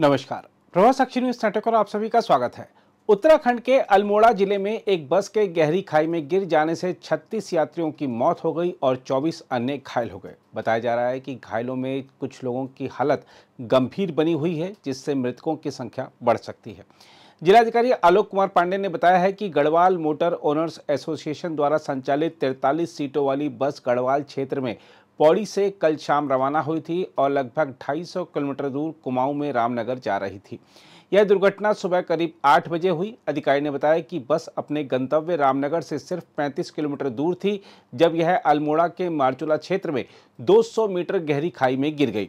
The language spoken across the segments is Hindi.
नमस्कार प्रभा साक्षी न्यूज नाटक आप सभी का स्वागत है उत्तराखंड के अल्मोड़ा जिले में एक बस के गहरी खाई में गिर जाने से 36 यात्रियों की मौत हो गई और 24 अन्य घायल हो गए बताया जा रहा है कि घायलों में कुछ लोगों की हालत गंभीर बनी हुई है जिससे मृतकों की संख्या बढ़ सकती है जिलाधिकारी आलोक कुमार पांडे ने बताया है कि गढ़वाल मोटर ओनर्स एसोसिएशन द्वारा संचालित 43 सीटों वाली बस गढ़वाल क्षेत्र में पौड़ी से कल शाम रवाना हुई थी और लगभग 250 किलोमीटर दूर कुमाऊं में रामनगर जा रही थी यह दुर्घटना सुबह करीब 8 बजे हुई अधिकारी ने बताया कि बस अपने गंतव्य रामनगर से सिर्फ 35 किलोमीटर दूर थी जब यह अल्मोड़ा के मारचूला क्षेत्र में 200 मीटर गहरी खाई में गिर गई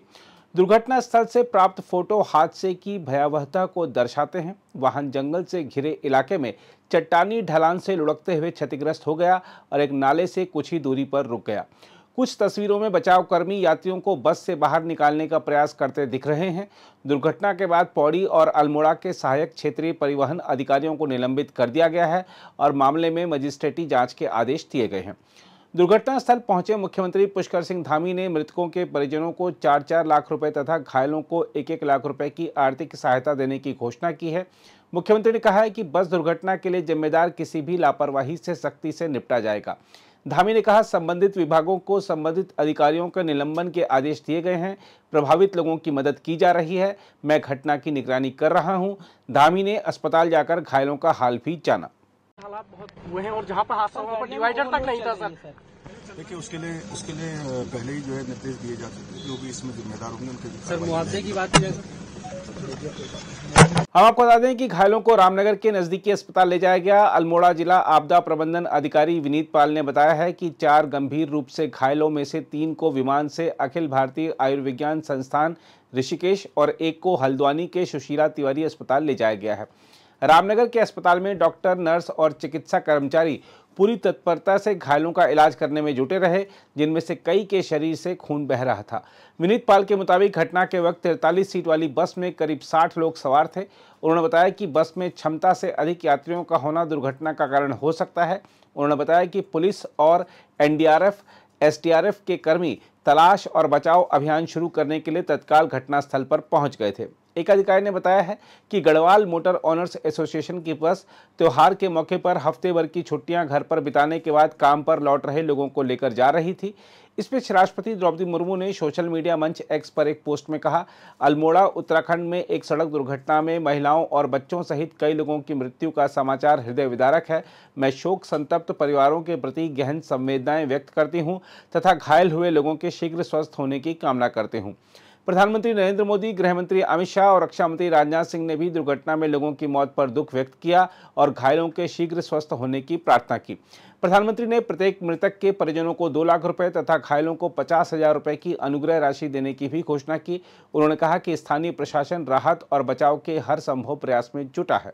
दुर्घटना स्थल से प्राप्त फोटो हादसे की भयावहता को दर्शाते हैं वाहन जंगल से घिरे इलाके में चट्टानी ढलान से लुढ़कते हुए क्षतिग्रस्त हो गया और एक नाले से कुछ ही दूरी पर रुक गया कुछ तस्वीरों में बचावकर्मी यात्रियों को बस से बाहर निकालने का प्रयास करते दिख रहे हैं दुर्घटना के बाद पौड़ी और अल्मोड़ा के सहायक क्षेत्रीय परिवहन अधिकारियों को निलंबित कर दिया गया है और मामले में मजिस्ट्रेटी जाँच के आदेश दिए गए हैं दुर्घटना स्थल पहुंचे मुख्यमंत्री पुष्कर सिंह धामी ने मृतकों के परिजनों को चार चार लाख रुपए तथा घायलों को एक एक लाख रुपए की आर्थिक सहायता देने की घोषणा की है मुख्यमंत्री ने कहा है कि बस दुर्घटना के लिए जिम्मेदार किसी भी लापरवाही से सख्ती से निपटा जाएगा धामी ने कहा संबंधित विभागों को संबंधित अधिकारियों के निलंबन के आदेश दिए गए हैं प्रभावित लोगों की मदद की जा रही है मैं घटना की निगरानी कर रहा हूं धामी ने अस्पताल जाकर घायलों का हाल भी जाना हालात बहुत हुए हैं और पर हादसा हुआ डिवाइडर तक नहीं था सर देखिए उसके लिए उसके लिए पहले ही जो है निर्देश दिए जा चुके जो भी इसमें जिम्मेदार होंगे उनके सर मुआवजे की बात की जाए हम आपको बता दें कि घायलों को रामनगर के नजदीकी अस्पताल ले जाया गया अल्मोड़ा जिला आपदा प्रबंधन अधिकारी विनीत पाल ने बताया है कि चार गंभीर रूप से घायलों में से तीन को विमान से अखिल भारतीय आयुर्विज्ञान संस्थान ऋषिकेश और एक को हल्द्वानी के सुशीला तिवारी अस्पताल ले जाया गया है रामनगर के अस्पताल में डॉक्टर नर्स और चिकित्सा कर्मचारी पूरी तत्परता से घायलों का इलाज करने में जुटे रहे जिनमें से कई के शरीर से खून बह रहा था विनीत पाल के मुताबिक घटना के वक्त तिरतालीस सीट वाली बस में करीब 60 लोग सवार थे उन्होंने बताया कि बस में क्षमता से अधिक यात्रियों का होना दुर्घटना का कारण हो सकता है उन्होंने बताया कि पुलिस और एन डी के कर्मी तलाश और बचाव अभियान शुरू करने के लिए तत्काल घटनास्थल पर पहुँच गए थे एक अधिकारी ने बताया है कि गढ़वाल मोटर ऑनर्स एसोसिएशन की बस त्यौहार के मौके पर हफ्ते भर की छुट्टियां घर पर बिताने के बाद काम पर लौट रहे लोगों को लेकर जा रही थी इस बीच राष्ट्रपति द्रौपदी मुर्मू ने सोशल मीडिया मंच एक्स पर एक पोस्ट में कहा अल्मोड़ा उत्तराखंड में एक सड़क दुर्घटना में महिलाओं और बच्चों सहित कई लोगों की मृत्यु का समाचार हृदय विदारक है मैं शोक संतप्त परिवारों के प्रति गहन संवेदनाएं व्यक्त करती हूं तथा घायल हुए लोगों के शीघ्र स्वस्थ होने की कामना करती हूं प्रधानमंत्री नरेंद्र मोदी गृह मंत्री अमित शाह और रक्षा मंत्री राजनाथ सिंह ने भी दुर्घटना में लोगों की मौत पर दुख व्यक्त किया और घायलों के शीघ्र स्वस्थ होने की प्रार्थना की प्रधानमंत्री ने प्रत्येक मृतक के परिजनों को दो लाख रुपए तथा घायलों को पचास हजार रुपए की अनुग्रह राशि देने की भी घोषणा की उन्होंने कहा कि स्थानीय प्रशासन राहत और बचाव के हर संभव प्रयास में जुटा है